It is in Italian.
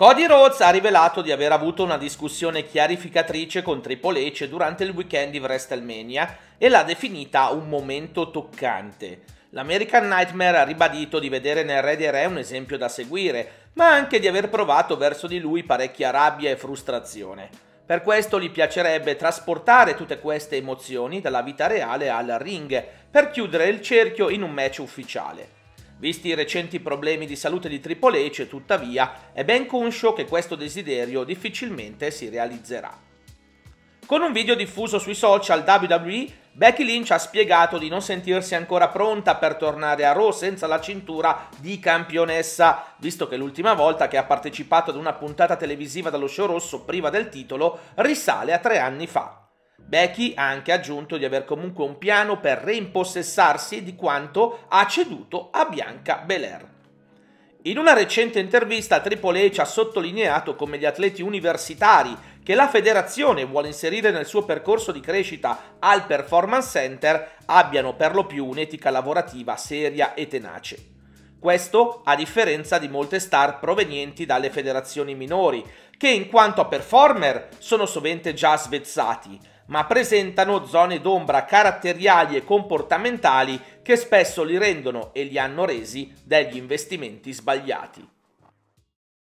Cody Rhodes ha rivelato di aver avuto una discussione chiarificatrice con Triple H durante il weekend di WrestleMania e l'ha definita un momento toccante. L'American Nightmare ha ribadito di vedere nel Re dei Re un esempio da seguire, ma anche di aver provato verso di lui parecchia rabbia e frustrazione. Per questo gli piacerebbe trasportare tutte queste emozioni dalla vita reale al ring, per chiudere il cerchio in un match ufficiale. Visti i recenti problemi di salute di Triple H, tuttavia, è ben conscio che questo desiderio difficilmente si realizzerà. Con un video diffuso sui social WWE, Becky Lynch ha spiegato di non sentirsi ancora pronta per tornare a Raw senza la cintura di campionessa, visto che l'ultima volta che ha partecipato ad una puntata televisiva dallo show rosso priva del titolo risale a tre anni fa. Becky ha anche aggiunto di aver comunque un piano per reimpossessarsi di quanto ha ceduto a Bianca Belair. In una recente intervista Triple H ha sottolineato come gli atleti universitari che la federazione vuole inserire nel suo percorso di crescita al Performance Center abbiano per lo più un'etica lavorativa seria e tenace. Questo a differenza di molte star provenienti dalle federazioni minori, che in quanto a performer sono sovente già svezzati, ma presentano zone d'ombra caratteriali e comportamentali che spesso li rendono e li hanno resi degli investimenti sbagliati.